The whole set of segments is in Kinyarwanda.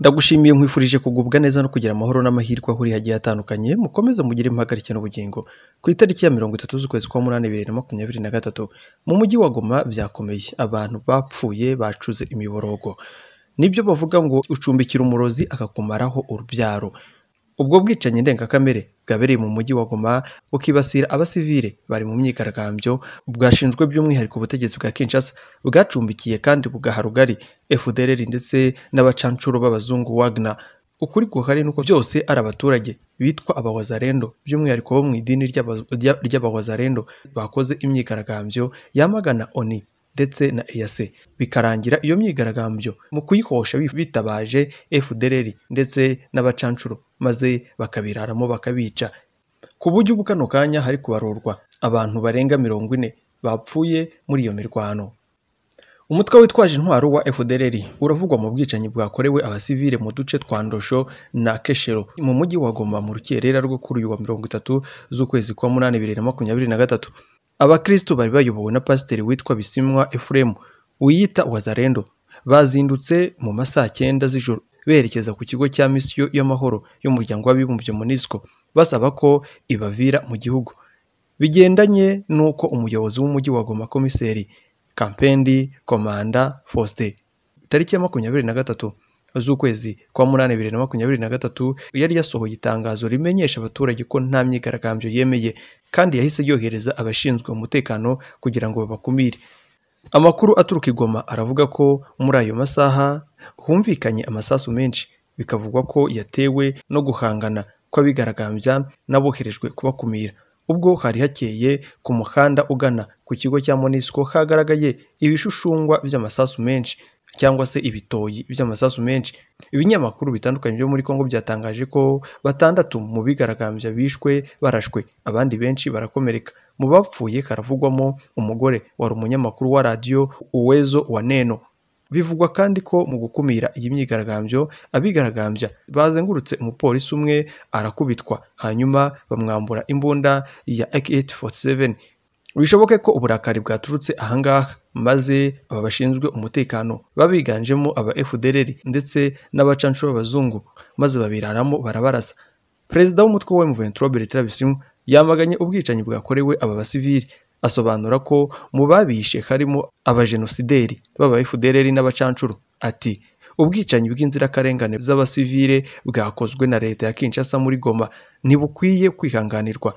ndagushimiye nkwifurije kugubwa neza no kugira amahoro n'amahirwe ahuriye hagiye hatandukanye mukomeze mugire impagarike n'ubugingo ku itariki ya mirongo itatu z'ukwezi kwa munani bibiri na makumyabiri na gatatu mu mujyi wa goma byakomeye abantu bapfuye bacuze imiborogo nibyo bavuga ngo ucumbikira umurozi akakumaraho urubyaro ubwo bwicanyi ndengakamere bwabereye mu mujyi wa Goma bukibasira abasivile bari mu myigaragambyo bwashinzwe by'umwihariko ubutegetsi bwa Kinshasa bwacumbikiye kandi bugaha rugari ndetse n'abacancuro b'abazungu Wagner ukuri guhari ni uko byose ari abaturage bitwa abawazarendo by'umwihariko bo mu idini ry'abawazarendo bakoze imyigaragambyo yamagana oni ndetse na Eyase bikarangira iyo myigaragambyo mu kuyihosha bitabaje FDLR ndetse n'abacancuro maze bakabiraramo bakabica ku buryo ubu kano kanya hari kubarurwa abantu barenga mirongo ine bapfuye muri iyo mirwano umutwe witwaje intwaro wa FDLR uravugwa mu bwicanyi bwakorewe abasivile mu duce twa Ndosho na Keshero mu mujyi wa Goma mu rukerera rwo kuri uyu wa mirongo itatu z'ukwezi kwa munani bibiri na makumyabiri na gatatu abakristu bari bayobowe na pasiteri witwa bisimwa efuremu wiyita wazarendo bazindutse mu ma cyenda z'ijoro berekeza ku kigo cya misiyo y'amahoro y'umuryango w'abibumbye munisiko basaba ko ibavira mu gihugu bigendanye n'uko umuyobozi w'umujyi wa goma komiseri kampendi komanda faustin tariki ya makumyabiri na gatatu z'ukwezi kwa munani bibiri na makumyabiri na gatatu yari yasohoye itangazo rimenyesha abaturage ko nta myigaragambyo yemeye kandi yahise yohereza abashinzwe umutekano kugira ngo babakumire amakuru aturuka i Goma aravuga ko muri ayo masaha humvikanye amasasu menshi bikavugwa ko yatewe no guhangana kw'abigaragambya n'aboherejwe kubakumira ubwo hari hakeye ku muhanda ugana ku kigo cya monisiko hagaragaye ibishushungwa by'amasasu menshi cyangwa se ibitoyi by'amasasu menshi ibinyamakuru bitandukanye byo muri congo byatangaje ko batandatu mu bigaragambya bishwe barashwe abandi benshi barakomereka mu bapfuye karavugwamo umugore wari umunyamakuru wa radiyo uwezo wa neno bivugwa kandi ko mu gukumira iyi myigaragambyo abigaragambya bazengurutse umupolisi umwe arakubitwa hanyuma bamwambura imbunda ya ak47 bishoboke ko uburakari bwaturutse ahangaha maze aba bashinzwe umutekano babiganjemo aba fdr ndetse n'abacanshuro b'abazungu maze babiraramo barabarasa perezida w'umutwe wa M23 Bertrand yamaganye ubwicanyi bwakorewe aba basivili asobanura ko mu babishe harimo abajenosideri b'aba FDLR n'abacanshuro ati ubwicanyi bw'inzirakarengane z'abasivile bwakozwe na leta ya Kinshasa muri Goma ntibukwiye kwihanganirwa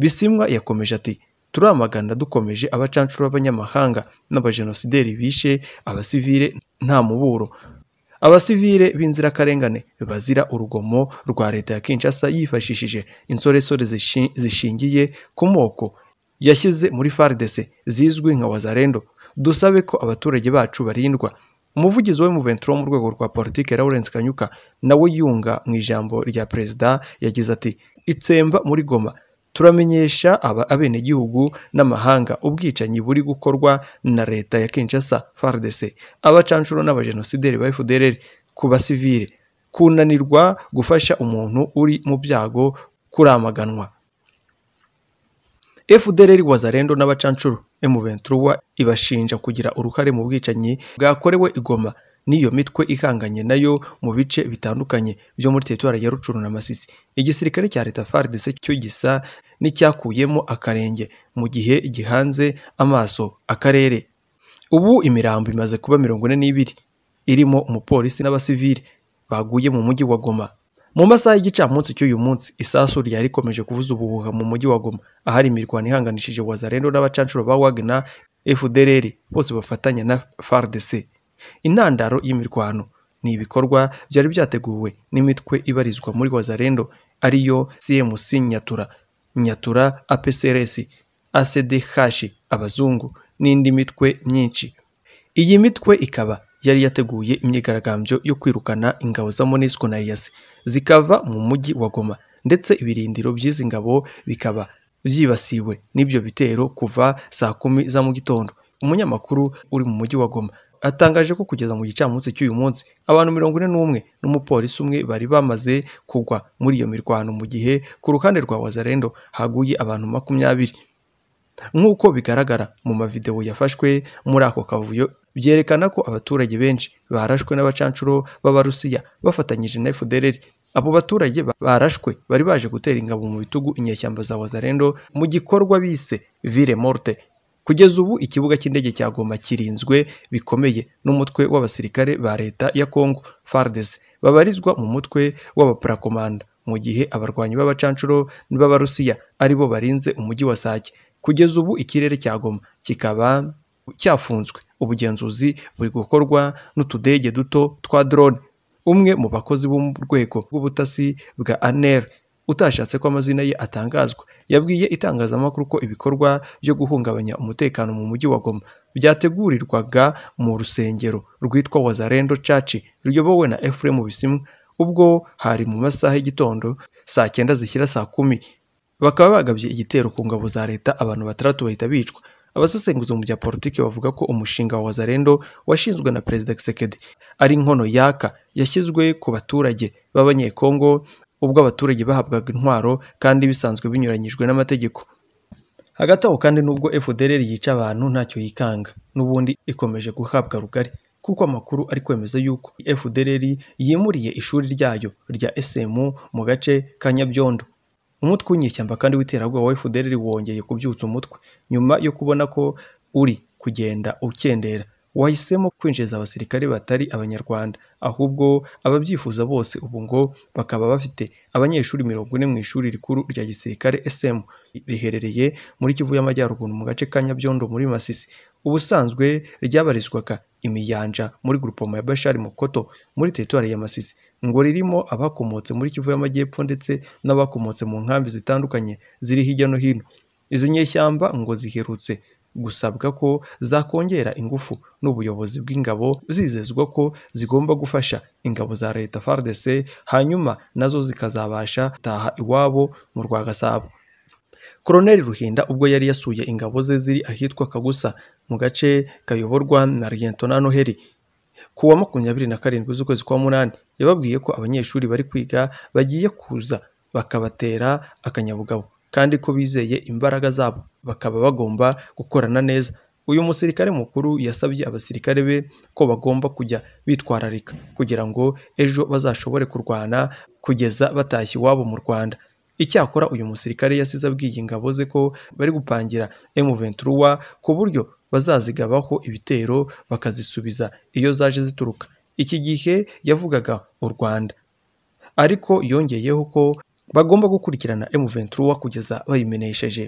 Bisimwa yakomeje ati turamagana dukomeje abacanshuro b'abanyamahanga n'abajenosideri bishe abasivire nta muburo Abasivire b'inzirakarengane bazira urugomo rwa leta ya Kinshasa yifashishije insoresore zishingiye ku moko yashyize muri FARDC zizwi nka wazarendo dusabe ko abaturage bacu barindwa umuvugizi we m wo mu rwego rwa politiki Lawrence Kanyuka nawe yunga mu ijambo rya perezida yagize ati itsemba muri Goma turamenyesha abenegihugu n'amahanga ubwicanyi buri gukorwa na leta ya Kinshasa FARDC abacanshuro n'abajenosideri ba FDLR ku basivile kunanirwa gufasha umuntu uri mu byago kuramaganwa FDLR Wazalendo n'abacanshuro m ibashinja kugira uruhare mu bwicanyi bwakorewe i Goma n'iyo mitwe ihanganye nayo mu bice bitandukanye byo muri teritwari ya rucuru na masisi igisirikare cya leta fardc cyo gisa n'icyakuyemo akarenge mu gihe gihanze amaso akarere ubu imirambo imaze kuba mirongo ine n'ibiri irimo umupolisi n'abasivili baguye mu mujyi wa goma mu masaha y'igicamunsi cy'uyu munsi isasu ryari rikomeje kuvuza ubuhuha mu mujyi wa goma ahari imirwano ihanganishije wazarendo n’abacancuro ba wagna fdr bose bafatanya na fardc Intandaro y'imirwano ni ibikorwa byari byateguwe n'imitwe ibarizwa muri wazarendo ariyo CMC Nyatura, Nyatura APCRS, ACDH abazungu n'indi mitwe myinshi. Iyi mitwe ikaba yari yateguye imyigaragambyo yo kwirukana ingabo za MONUSCO na EAC zikava mu mujyi wa Goma ndetse ibirindiro by'izi ngabo bikaba byibasiwe n'ibyo bitero kuva saa kumi za mu gitondo. Umunyamakuru uri mu mujyi wa Goma atangaje ko kugeza mu gicamunsi cy'uyu munsi abantu mirongo ine n'umwe n'umupolisi umwe bari bamaze kugwa muri iyo mirwano mu gihe ku ruhande rwa wazarendo haguye abantu makumyabiri nk'uko bigaragara mu mavidewo yafashwe muri ako kavuyo byerekana ko abaturage benshi barashwe n'abacancuro b'abarusiya bafatanyije na efudereri abo baturage barashwe bari baje gutera ingabo mu bitugu inyeshyamba za wazarendo mu gikorwa bise vire morte Kugeza ubu ikibuga cy'indege cya Goma kirinzwe bikomeye n'umutwe w'abasirikare ba leta ya Kongo Fardes babarizwa mu mutwe w'abaparakomanda mu gihe abarwanyi b'abacancuro b'Abarusiya ari bo barinze umujyi wa Sake. Kugeza ubu ikirere cya Goma kikaba cyafunzwe, ubugenzuzi buri gukorwa n'utudege duto twa drone. Umwe mu bakozi bo mu rwego rw'ubutasi bwa ANR utashatse ko amazina ye atangazwa yabwiye itangazamakuru ko ibikorwa byo guhungabanya umutekano mu mujyi wa Goma byategurirwaga mu rusengero rwitwa Wazarendo Church ruyobowe na Ephraim Bisimwa ubwo hari mu masaha y'igitondo saa cyenda zishyira saa kumi bakaba bagabye igitero ku ngabo za leta abantu batandatu bahita bicwa abasesenguzi mu bya politiki bavuga ko umushinga wa wazarendo washinzwe na perezida kisekedi ari inkono yaka yashyizwe ku baturage b'abanyekongo ubwo abaturage bahabwaga intwaro kandi bisanzwe binyuranyijwe n'amategeko hagati aho kandi nubwo FDLR yica abantu ntacyo yikanga n'ubundi ikomeje guhabwa rugari kuko amakuru ari kwemeza yuko FDLR yimuriye ishuri ryayo rya SMU mu gace ka Nyabyondo umutwe w'inyeshyamba kandi w'iterabwoba wa FDLR wongeye kubyutsa umutwe nyuma yo kubona ko uri kugenda ukendera wahisemo kwinjiza abasirikare batari Abanyarwanda ahubwo ababyifuza bose ubu ngo bakaba bafite abanyeshuri mirongo ine mu ishuri rikuru rya gisirikare SM riherereye muri Kivu y'Amajyaruguru mu gace ka Nyabyondo muri Masisi ubusanzwe ryabarizwaga imiyanja muri grupoma ya Bashari Mukoto muri teritwari ya Masisi ngo ririmo abakomotse muri Kivu y'Amajyepfo ndetse n'abakomotse mu nkambi zitandukanye ziri hirya no hino izi nyeshyamba ngo ziherutse gusabwa ko zakongera ingufu n'ubuyobozi bw'ingabo zizezwa ko zigomba gufasha ingabo za leta FARDC hanyuma nazo zikazabasha gutaha iwabo mu rwa Gasabo Colonel Ruhinda ubwo yari yasuye ingabo ze ziri ahitwa Kagusa mu gace kayoborwa na Liyetona Noheli ku wa makumyabiri na karindwi z'ukwezi kwa munani yababwiye ko abanyeshuri bari kwiga bagiye kuza bakabatera akanyabugabo kandi ko bizeye imbaraga zabo bakaba bagomba gukorana neza. Uyu musirikare mukuru yasabye abasirikare be ko bagomba kujya bitwararika kugira ngo ejo bazashobore kurwana kugeza batashye iwabo mu Rwanda. Icyakora uyu musirikare yasize abwiye ingabo ze ko bari gupangira M23 ku buryo bazazigabaho ibitero bakazisubiza iyo zaje zituruka. Iki gihe yavugaga u Rwanda. Ariko yongeyeho ko bagomba gukurikirana M23 kugeza bayimenesheje.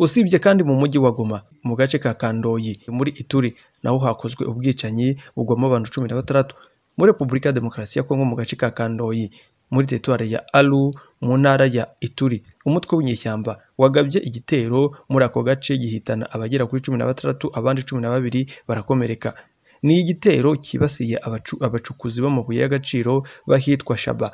usibye kandi mu mujyi wa Goma mu gace ka Kandoyi muri Ituri naho hakozwe ubwicanyi bugwamo abantu cumi na batandatu muri Repubulika ya Demokarasi ya Kongo mu gace ka Kandoyi muri teritwari ya Aru mu ntara ya Ituri umutwe w'inyeshyamba wagabye igitero muri ako gace gihitana abagera kuri cumi na batandatu abandi cumi na babiri barakomereka ni igitero kibasiye abacukuzi b'amabuye y'agaciro bahitwa Shaba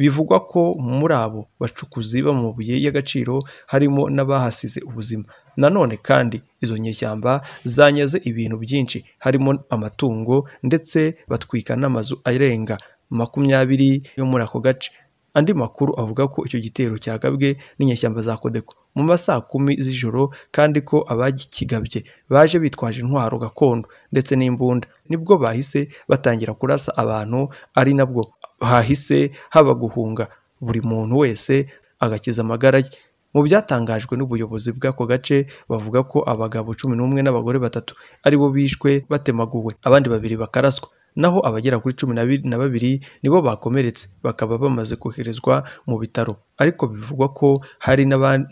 Bivugwa ko muri abo bacukuzi b'amabuye y'agaciro harimo n'abahasize ubuzima nanone kandi izo nyeshyamba zanyaze ibintu byinshi harimo amatungo ndetse batwika n'amazu arenga makumyabiri yo muri ako gace. Andi makuru avuga ko icyo gitero cyagabwe n'inyeshyamba za kodeko mu ma saa kumi z'ijoro kandi ko abagikigabye baje bitwaje intwaro gakondo ndetse n'imbunda nibwo bahise batangira kurasa abantu ari nabwo hahise haba guhunga buri muntu wese agakiza amagara ye mu byatangajwe n'ubuyobozi bw'ako gace bavuga ko abagabo cumi n'umwe n'abagore batatu aribo bishwe batemaguwe abandi babiri bakaraswa naho abagera kuri cumi na babiri nibo bakomeretse bakaba bamaze koherezwa mu bitaro ariko bivugwa ko hari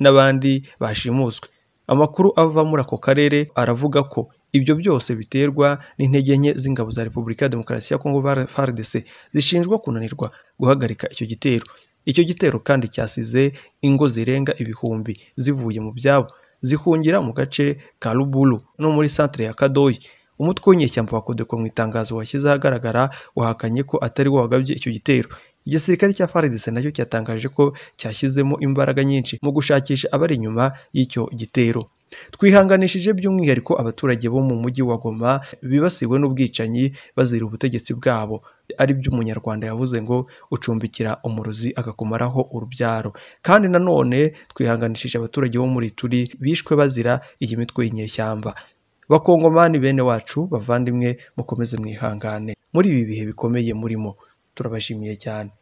n'abandi bashimuswe amakuru ava muri ako karere aravuga ko Ibyo byose biterwa n'intege nke z'ingabo za Repubulika ya Demokarasi ya Kongo FARDC zishinjwa kunanirwa guhagarika icyo gitero. Icyo gitero kandi cyasize ingo zirenga ibihumbi zivuye mu byabo, zihungira mu gace ka Rubulu no muri santere ya Kadoyi. Umutwe w'inyeshyamba wa Kodeko mu itangazo washyize ahagaragara wahakanye ko atari wo wagabye icyo gitero. Igisirikare cya FARDC nacyo cyatangaje ko cyashyizemo imbaraga nyinshi mu gushakisha abari inyuma y'icyo gitero. twihanganishije by'umwihariko abaturage bo mu mujyi wa Goma bibasiwe n'ubwicanyi bazira ubutegetsi bwabo ari byo umunyarwanda yavuze ngo ucumbikira umurozi agakumaraho urubyaro kandi nanone twihanganishije abaturage bo muri turi bishwe bazira iyi mitwe y'inyeshyamba bakongomani bene wacu bavandimwe mukomeze mwihangane muri ibi bihe bikomeye murimo turabashimiye cyane